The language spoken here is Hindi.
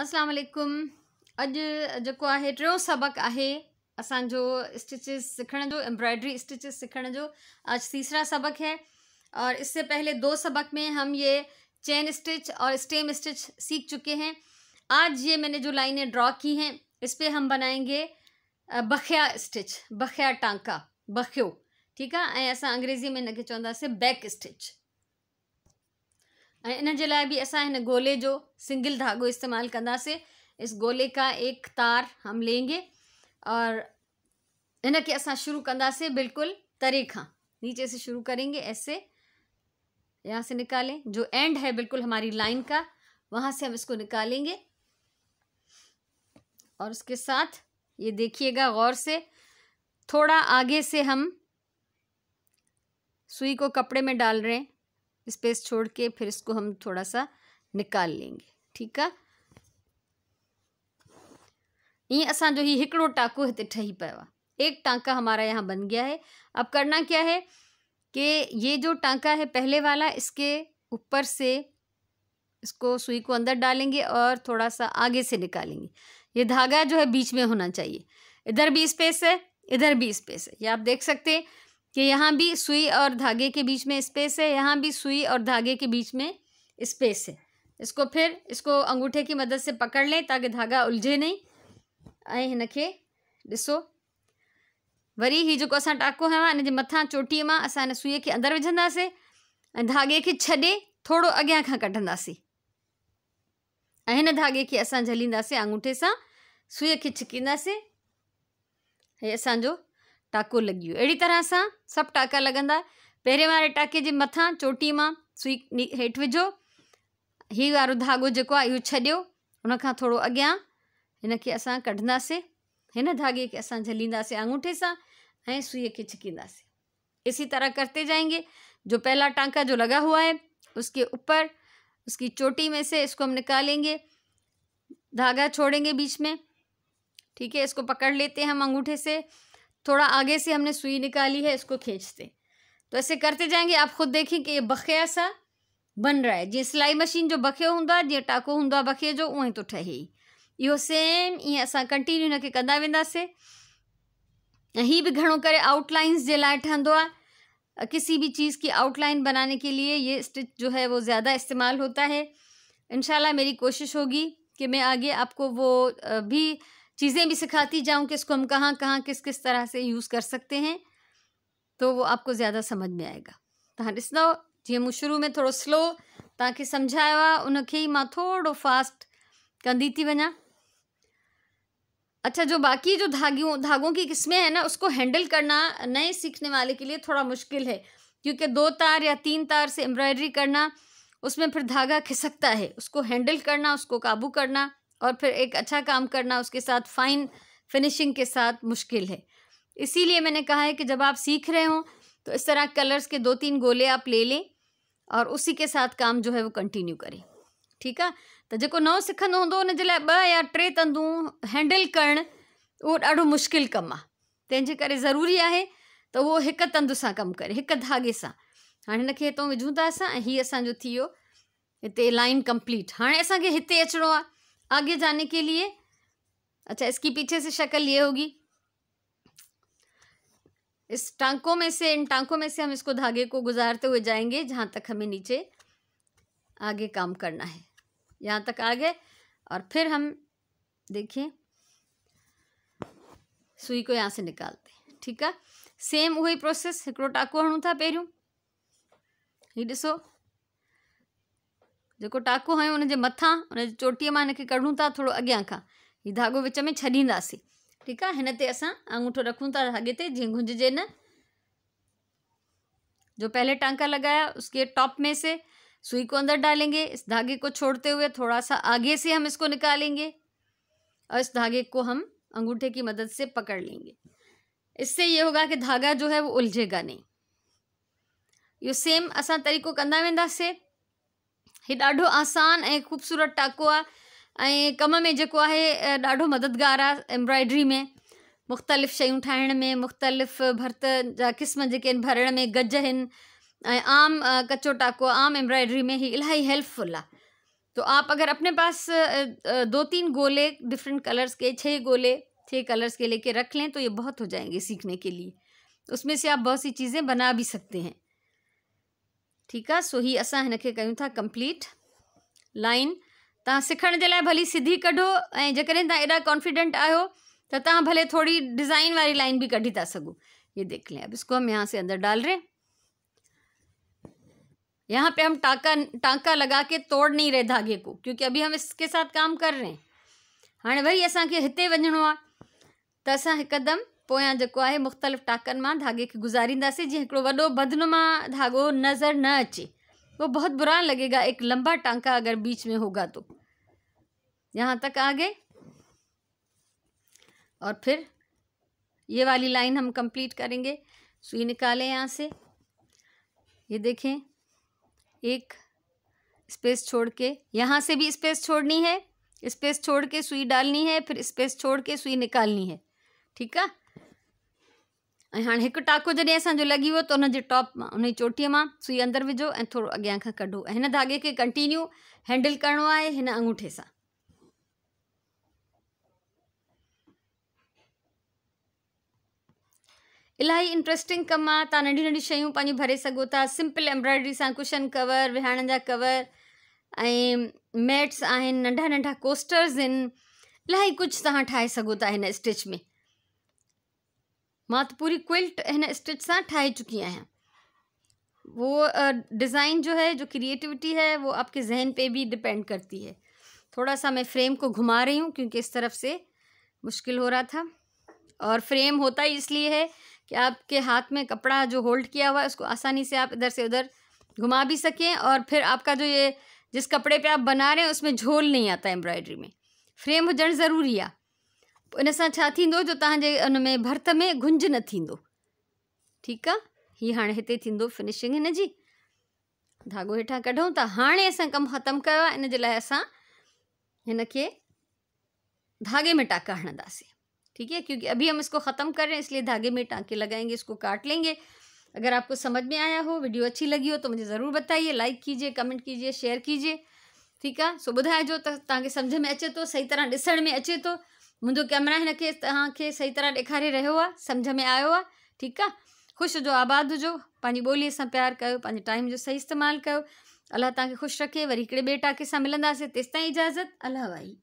असलकुम अज जो है टों सबक है असो स्टिचिस सिखण जो एम्ब्रॉयडरी स्टिचिस सिखण जो आज तीसरा सबक है और इससे पहले दो सबक में हम ये चेन स्टिच और स्टेम स्टिच सीख चुके हैं आज ये मैंने जो लाइनें ड्रॉ की हैं इस पर हम बनाएंगे बखिया स्टिच बखिया टांका बख्यो ठीक है ऐं अंग्रेजी में इनके चवंदे बैक स्टिच ऐं इन जे लाइ बि असां हिन गोले जो सिंगल धागो इस्तेमालु कंदासीं इस गोले का एक तार हम लेंगे और इन खे असां शुरू कंदासीं बिल्कुलु तरे खां नीचे से शुरू करेंगे ऐसे यहाँ से निकालें जो एंड है बिल्कुल हमारी लाइन का वहाँ से हम इसको निकालेंगे और उसके साथ ये देखिएगा गौर से थोड़ा आगे से हम सुई को कपड़े में डाल रहे हैं स्पेस छोड़ के फिर इसको हम थोड़ा सा निकाल लेंगे ठीक है ईअं जो ही हिकड़ो टाको इतने ठही पाया एक टांका हमारा यहाँ बन गया है अब करना क्या है कि ये जो टांका है पहले वाला इसके ऊपर से इसको सुई को अंदर डालेंगे और थोड़ा सा आगे से निकालेंगे ये धागा जो है बीच में होना चाहिए इधर भी स्पेस है इधर भी स्पेस है ये आप देख सकते हैं कि यहाँ भी सुई और धागे के बीच में स्पेस है यहाँ भी सुई और धागे के बीच में स्पेस है इसको फिर इसको अंगूठे की मदद से पकड़ लें ताकि धागा उलझे नहीं ऐं हिनखे ॾिसो वरी ही जो असा टाको हाँ इन मथा चोटी में अस मां असां हिन सुईअ धागे के छे थोड़ा अॻियां का कढंदासीं धागे के अस झलींदासीं अंगूठे से सुई के छिकी हे असो टाको लगी वियो अड़ी तरह से सब टाका लॻंदा पहिरें वारे टाके के मथा चोटी में सुई हेठ वो ये वारो धागो जो है इहो छॾियो हुन खां इनके अस हिनखे असां कढंदासीं के धाॻे खे असां झलींदासीं आङूठे सां इसी तरह करते जाएंगे जो पहला टांका जो लगा हुआ है उसके ऊपर उसकी चोटी में से इसको हम निकालेंगे धागा छोड़ेंगे बीच में ठीक है इसको पकड़ लेते हैं हम अंगूठे से थोड़ा आगे से हमने सुई निकाली है इसको खींचते तो ऐसे करते जाएंगे आप खुद देखें कि ये बखिया सा बन रहा है जी सिलाई मशीन जो बखे हों जो टाको हों बखे जो उहो तो ठहे ठहे यो सेम ये अस कंटिन्यू इनके कदा वे ऐं भी घड़ो कर आउटलाइंस के लिए ठहंदो किसी भी चीज़ की आउटलाइन बनाने के लिए ये स्टिच जो है वो ज़्यादा इस्तेमाल होता है इनशाला मेरी कोशिश होगी कि मैं आगे आपको वो भी चीज़ें भी सिखाती जाऊँ कि इसको हम कहाँ कहाँ किस किस तरह से यूज़ कर सकते हैं तो वो आपको ज़्यादा समझ में आएगा तव्हां तो ॾिसंदव जीअं मूं शुरू में थोरो स्लो तव्हांखे सम्झायो आहे उनखे ई मां थोरो फास्ट कंदी थी वञा अच्छा जो बाकी जो धागियों धागों की किस्में हैं ना उसको हैंडल करना नए सीखने वाले के लिए थोड़ा मुश्किल है क्योंकि दो तार या तीन तार से एम्ब्रॉयडरी करना उसमें फिर धागा खिसकता है उसको हैंडल करना उसको काबू करना और फिर एक अच्छा काम करना उसके साथ फाइन फिनिशिंग के साथ मुश्किल है इसीलिए मैंने कहा है कि जब आप सीख रहे हों तो इस तरह कलर्स के दो तीन गोले आप ले लें और उसी के साथ काम जो है वो कंटिन्यू करें ठीक है तो जो नओं सीख हों हुन या टे तंदू हैंडल करणु वो ढो मुश्किल कम आंजे कर ज़रूरी है तो वो एक तंद से कम कर एक धागे से हाँ इनके इतों विझूं था असां ऐं थी लाइन कंप्लीट हाँ असें इतने अचिणो आहे आगे जाने के लिए अच्छा इसकी पीछे से शक्ल ये होगी इस टांकों में से इन टांकों में से हम इसको धागे को गुजारते हुए जाएंगे जहाँ तक हमें नीचे आगे काम करना है यहाँ तक आगे और फिर हम देखिए सुई को यहाँ से निकालते हैं ठीक है सेम वही प्रोसेस एक टाको हणू था पहिरियों ये दिसो जो टाको है उनके मथा उन चोटी में इनके कढूं था थोरो अॻियां खां हीउ विच में छींदी ठीक है हिन ते असां अंगूठो रखूँ था जी गुंजे न जो पहले टांका लगाया उसके टॉप में से सुई को अंदर डालेंगे इस धागे को छोड़ते हुए थोड़ा सा आगे से हम इसको निकालेंगे और इस धागे को हम अंगूठे की मदद से पकड़ लेंगे इससे ये होगा कि धागा जो है वो उलझेगा नहीं यो सेम असा तरीक़ो कंदा वेंदासीं ये ढो आसान ए ख़ूबसूरत टाको आ कम में जो है ढो मददगार एम्ब्रॉयडरी में मुख़्तलिफ़ शयूं में मुख़्तलिफ़ भर्त जा क़िस्म भरण में गज हैं आम कचो टाको आम एम्ब्रॉयडरी में ही इलाही हेल्पफुल तो आप अगर अपने पास दो तीन गोले डिफरेंट कलर्स के छः गोले छः कलर्स के लेके रख लें तो ये बहुत हो जाएंगे सीखने के लिए उसमें से आप बहुत सी चीज़ें बना भी सकते हैं ठीक है सो ही असा इनके क्यों था कंप्लीट लाइन तिखण सिखण जे भली सीधी कढो ए जेकॾहिं तव्हां कॉन्फिडेंट आ तो भले थोड़ी डिज़ाइन वाली लाइन भी कढ़ी था सको ये देख लें अब इसको हम यहाँ से अंदर डाल रहे यहाँ पे हम टाका टांका लगा के तोड़ नहीं रहे धागे को क्योंकि अभी हम इसके साथ काम कर रहे हैं हाँ वही असा के हिते आ तो असा एकदम पोयां जेको आहे मुख़्तलिफ़ टाकनि मां धागे खे गुज़ारींदासीं जीअं हिकिड़ो वॾो बदनुमा धागो नज़र न अचे वो बहुत बुरा लगेगा एक लंबा टांका अगर बीच में होगा तो यहाँ तक आ गए और फिर ये वाली लाइन हम कंप्लीट करेंगे सुई निकालें यहाँ से ये देखें एक स्पेस छोड़ के यहाँ से भी स्पेस छोड़नी है स्पेस छोड़ के सुई डालनी है फिर स्पेस छोड़ के सुई निकालनी है ठीक है ऐं हाणे हिकु टाको जॾहिं असांजो लॻी वियो त हुनजे टॉप मां उन जी चोटीअ मां सुई अंदरि विझो ऐं थोरो अॻियां खां कढो ऐं हिन धागे खे कंटिन्यू हैंडल करिणो आहे हिन अंगूठे सां इलाही इंट्रस्टिंग कमु आहे तव्हां नंढी नंढी शयूं पंहिंजूं भरे सघो था सिम्पल एम्ब्रॉयडरी सां कुशन कवर विहाणनि जा कवर ऐं मैट्स आहिनि नंढा नंढा कोस्टर्स आहिनि इलाही कुझु तव्हां ठाहे सघो था हिन स्टिच में मां तो पूरी क्विल्ट है स्टिच से ठाई चुकी हैं वो डिज़ाइन जो है जो क्रिएटिविटी है वो आपके जहन पे भी डिपेंड करती है थोड़ा सा मैं फ्रेम को घुमा रही हूँ क्योंकि इस तरफ से मुश्किल हो रहा था और फ्रेम होता ही इसलिए है कि आपके हाथ में कपड़ा जो होल्ड किया हुआ है उसको आसानी से आप इधर से उधर घुमा भी सकें और फिर आपका जो ये जिस कपड़े पे आप बना रहे हैं उसमें झोल नहीं आता एम्ब्रॉयडरी में फ्रेम हो जाना ज़रूरी है इन सां छा थींदो जो तव्हांजे उन में भर्त में गुंज न थींदो ठीकु आहे हीअ हाणे हिते थींदो फिनिशिंग हिन जी धाॻो हेठां कढूं था हाणे असां कमु ख़तमु कयो आहे इन जे लाइ असां धागे में टाका हणंदासीं ठीक है क्योंकि अभी हम इसको ख़त्म कर रहे हैं इसलिए धागे में टाँके लगाएंगे इसको काट लेंगे अगर आपको समझ में आया हो वीडियो अच्छी लगी हो तो मुझे ज़रूर बताइए लाइक कीजिए कमेंट कीजिए शेयर कीजिए ठीक है सो ॿुधाइजो जो तक समझ में अचे तो सही तरह ॾिसण में अचे तो मुझे कैमरा इन खे हाँ, सही तरह दिखारे रो समझ में आयो आ ठीक है खुश हुजो आबाद हुजो पंहिंजी बोली से प्यार कयो पंहिंजे टाइम जो सही इस्तेमाल कर अल्लाह तुश रखे वरी बेटा ॿिए मिलंदे तेस मिलंदासीं तेसिताईं इजाज़त अलाह वाई